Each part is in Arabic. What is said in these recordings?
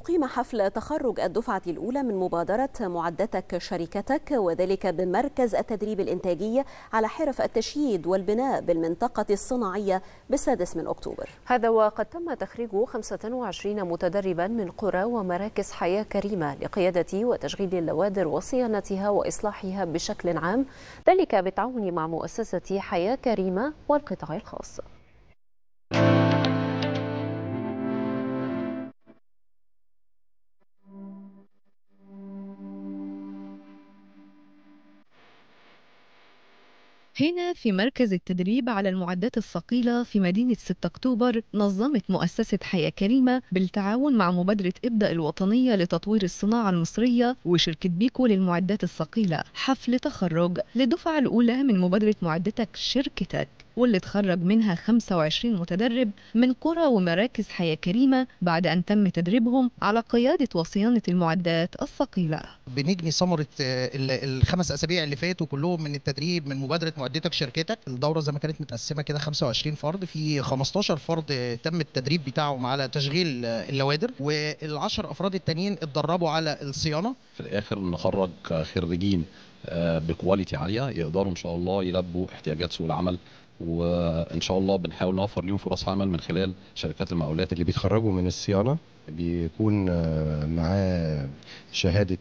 أقيم حفل تخرج الدفعة الأولى من مبادرة معدتك شركتك وذلك بمركز التدريب الإنتاجية على حرف التشييد والبناء بالمنطقة الصناعية بالسادس من أكتوبر هذا وقد تم تخريج 25 متدربا من قرى ومراكز حياة كريمة لقيادة وتشغيل اللوادر وصيانتها وإصلاحها بشكل عام ذلك بالتعاون مع مؤسسة حياة كريمة والقطاع الخاص هنا في مركز التدريب على المعدات الثقيلة في مدينة 6 أكتوبر نظمت مؤسسة حياة كريمة بالتعاون مع مبادرة ابدأ الوطنية لتطوير الصناعة المصرية وشركة بيكو للمعدات الثقيلة حفل تخرج للدفعة الأولى من مبادرة معدتك شركتك واللي تخرج منها 25 متدرب من قرى ومراكز حياة كريمة بعد أن تم تدريبهم على قيادة وصيانة المعدات الثقيلة بنجني ثمرة آه، الخمس أسابيع اللي فاتوا كلهم من التدريب من مبادرة معدتك شركتك الدورة زي ما كانت متقسمة كده 25 فرد في 15 فرد آه، تم التدريب بتاعهم على تشغيل آه، اللوادر والعشر 10 أفراد التانيين اتدربوا على الصيانة في الآخر نخرج خريجين بكواليتي عاليه يقدروا ان شاء الله يلبوا احتياجات سوق العمل وان شاء الله بنحاول نوفر ليهم فرص عمل من خلال شركات المقاولات اللي بيتخرجوا من الصيانه بيكون آه، معاه شهاده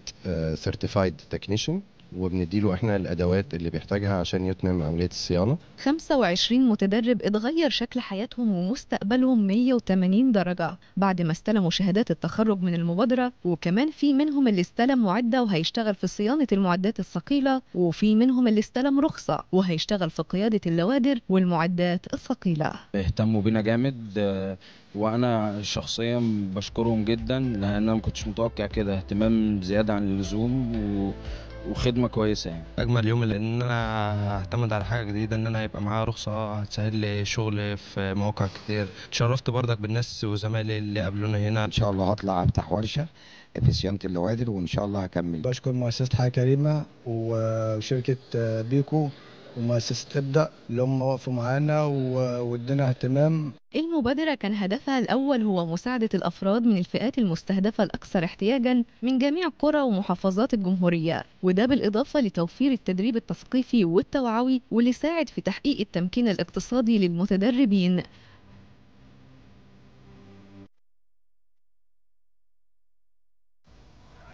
سيرتيفايد آه، تكنيشن وبنديله احنا الادوات اللي بيحتاجها عشان يتمم عمليه الصيانه 25 متدرب اتغير شكل حياتهم ومستقبلهم 180 درجه بعد ما استلموا شهادات التخرج من المبادره وكمان في منهم اللي استلم معده وهيشتغل في صيانه المعدات الثقيله وفي منهم اللي استلم رخصه وهيشتغل في قياده اللوادر والمعدات الثقيله اهتموا بينا جامد آه، وانا شخصيا بشكرهم جدا لان انا ما كنتش متوقع كده اهتمام زياده عن اللزوم و... وخدمه كويسه يعني اجمل يوم لان انا هعتمد على حاجه جديده ان انا هيبقى معايا رخصه هتسهل لي شغل في مواقع كتير اتشرفت برضك بالناس وزمايلي اللي قابلونا هنا ان شاء الله هطلع افتح ورشه في صيانه اللوادر وان شاء الله هكمل بشكر مؤسسه حاجه كريمه وشركه بيكو ومؤسسة تبدأ اللي هم وقفوا معانا وادينا اهتمام المبادرة كان هدفها الأول هو مساعدة الأفراد من الفئات المستهدفة الأكثر احتياجا من جميع قرى ومحافظات الجمهورية وده بالإضافة لتوفير التدريب التثقيفي والتوعوي واللي ساعد في تحقيق التمكين الاقتصادي للمتدربين